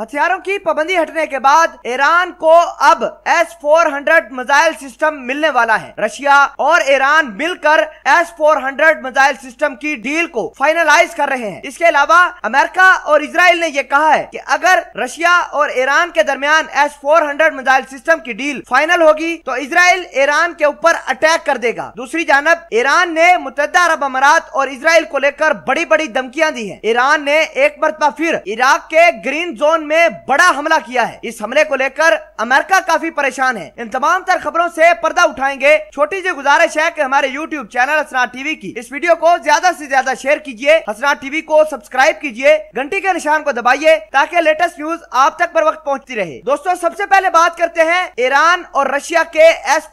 हथियारों की पाबंदी हटने के बाद ईरान को अब S four hundred missile system मिलने वाला है रशिया और ईरान मिलकर S four hundred missile system की डील को फाइनलाइज कर रहे हैं इसके अलावा अमेरिका और इसराइल ने यह कहा है कि अगर रशिया और ईरान के दरमियान S four hundred missile system की डील फाइनल होगी तो इसराइल ईरान के ऊपर अटैक कर देगा दूसरी जानब ईरान ने मुतदा अरब अमारात और इसराइल को लेकर बड़ी बड़ी धमकियाँ दी है ईरान ने एक मरतबा फिर इराक के ग्रीन जोन में बड़ा हमला किया है इस हमले को लेकर अमेरिका काफी परेशान है इन तमाम तर खबरों से पर्दा उठाएंगे छोटी सी गुजारिश है कि हमारे यूट्यूब चैनल हसना टीवी की इस वीडियो को ज्यादा से ज्यादा शेयर कीजिए हसना टीवी को सब्सक्राइब कीजिए घंटी के निशान को दबाइए ताकि लेटेस्ट न्यूज आप तक पर वक्त पहुँचती रहे दोस्तों सबसे पहले बात करते हैं ईरान और रशिया के एस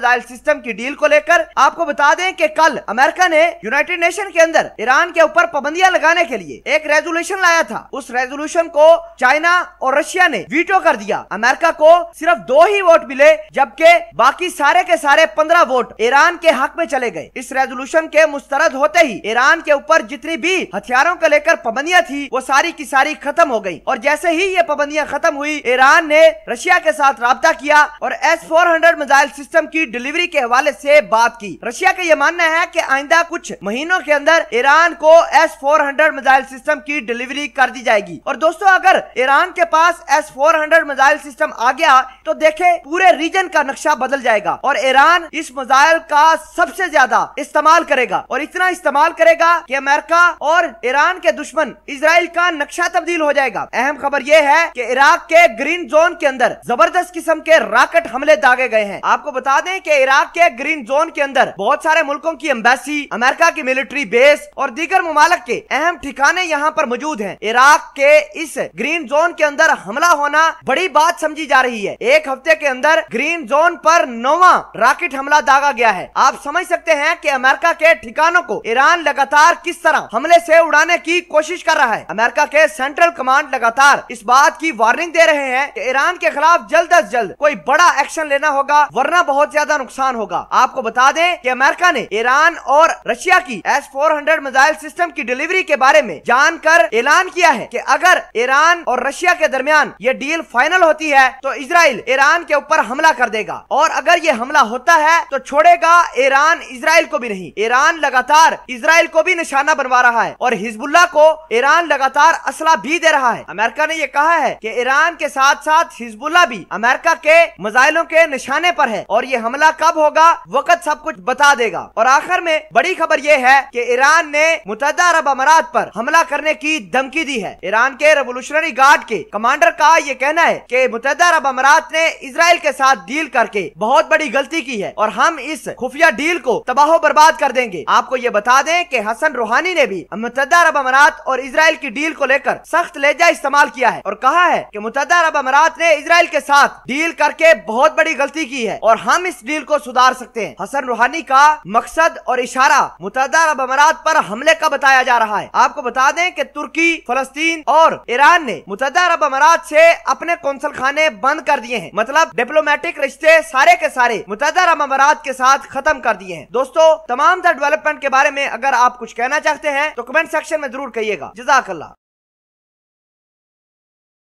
मिसाइल सिस्टम की डील को लेकर आपको बता दें की कल अमेरिका ने यूनाइटेड नेशन के अंदर ईरान के ऊपर पाबंदियाँ लगाने के लिए एक रेजोल्यूशन लाया था उस रेजोल्यूशन को चाइना और रशिया ने वीटो कर दिया अमेरिका को सिर्फ दो ही वोट मिले जबकि बाकी सारे के सारे पंद्रह वोट ईरान के हक में चले गए इस रेजोल्यूशन के मुस्तरद होते ही ईरान के ऊपर जितनी भी हथियारों को लेकर पाबंदियाँ थी वो सारी की सारी खत्म हो गयी और जैसे ही ये पाबंदियाँ खत्म हुई ईरान ने रशिया के साथ रबता किया और S four hundred missile system की डिलीवरी के हवाले ऐसी बात की रशिया का ये मानना है की आइंदा कुछ महीनों के अंदर ईरान को S four hundred missile system की डिलीवरी कर दी जाएगी और दोस्तों अगर ईरान के पास S four hundred missile system आ गया तो देखे पूरे रीजन का नक्शा बदल जाएगा और ईरान इस मिजाइल का सबसे ज्यादा इस्तेमाल करेगा और इतना इस्तेमाल करेगा कि अमेरिका और ईरान के दुश्मन इसराइल का नक्शा तब्दील हो जाएगा अहम खबर यह है कि इराक के ग्रीन जोन के अंदर जबरदस्त किस्म के राकेट हमले दागे गए हैं आपको बता दें कि इराक के ग्रीन जोन के अंदर बहुत सारे मुल्कों की एम्बेसी अमेरिका की मिलिट्री बेस और दीगर ममालक के अहम ठिकाने यहाँ पर मौजूद है इराक के इस ग्रीन ग्रीन जोन के अंदर हमला होना बड़ी बात समझी जा रही है एक हफ्ते के अंदर ग्रीन जोन पर नौवा रॉकेट हमला दागा गया है आप समझ सकते हैं कि अमेरिका के ठिकानों को ईरान लगातार किस तरह हमले से उड़ाने की कोशिश कर रहा है अमेरिका के सेंट्रल कमांड लगातार इस बात की वार्निंग दे रहे हैं की ईरान के खिलाफ जल्द अज जल्द कोई बड़ा एक्शन लेना होगा वरना बहुत ज्यादा नुकसान होगा आपको बता दें की अमेरिका ने ईरान और रशिया की S four hundred missile system की डिलीवरी के बारे में जानकर ऐलान किया है कि अगर ईरान और रशिया के दरमियान ये डील फाइनल होती है तो इसराइल ईरान के ऊपर हमला कर देगा और अगर ये हमला होता है तो छोड़ेगा ईरान इसराइल को भी नहीं ईरान लगातार इसराइल को भी निशाना बनवा रहा है और हिजबुल्ला को ईरान लगातार असला भी दे रहा है अमेरिका ने ये कहा है की ईरान के साथ साथ हिजबुल्ला भी अमेरिका के मिजाइलों के निशाने पर है और ये हमला कब होगा वक्त सब कुछ बता देगा और आखिर में बड़ी खबर ये है कि ईरान ने मुतहदा अरब अमारात पर हमला करने की धमकी दी है ईरान के रेवोल्यूशनरी रिवोल्यूशनरी गार्ड के कमांडर का ये कहना है कि मुतहदा अरब अमारात ने इसराइल के साथ डील करके बहुत बड़ी गलती की है और हम इस खुफिया डील को तबाह बर्बाद कर देंगे आपको ये बता दें कि हसन रूहानी ने भी मुतहदा अरब अमारात और इसराइल की डील को लेकर सख्त लेजा इस्तेमाल किया है और कहा है की मुतहद अरब अमारात ने इसराइल के साथ डील करके बहुत बड़ी गलती की है और हम इस डील को सुधार सकते हैं हसन रूहानी का मकसद और इशारा मुतहद अरब अमारात पर हमले का बताया जा रहा है आपको बता दें कि तुर्की फलस्तीन और ईरान ने है अरब अमारात से अपने कौंसल खाने बंद कर दिए हैं मतलब डिप्लोमेटिक रिश्ते सारे के सारे मुतद अरब अमारात के साथ खत्म कर दिए हैं दोस्तों तमाम डेवलपमेंट के बारे में अगर आप कुछ कहना चाहते हैं तो कमेंट सेक्शन में जरूर कहिएगा जजाकल्ला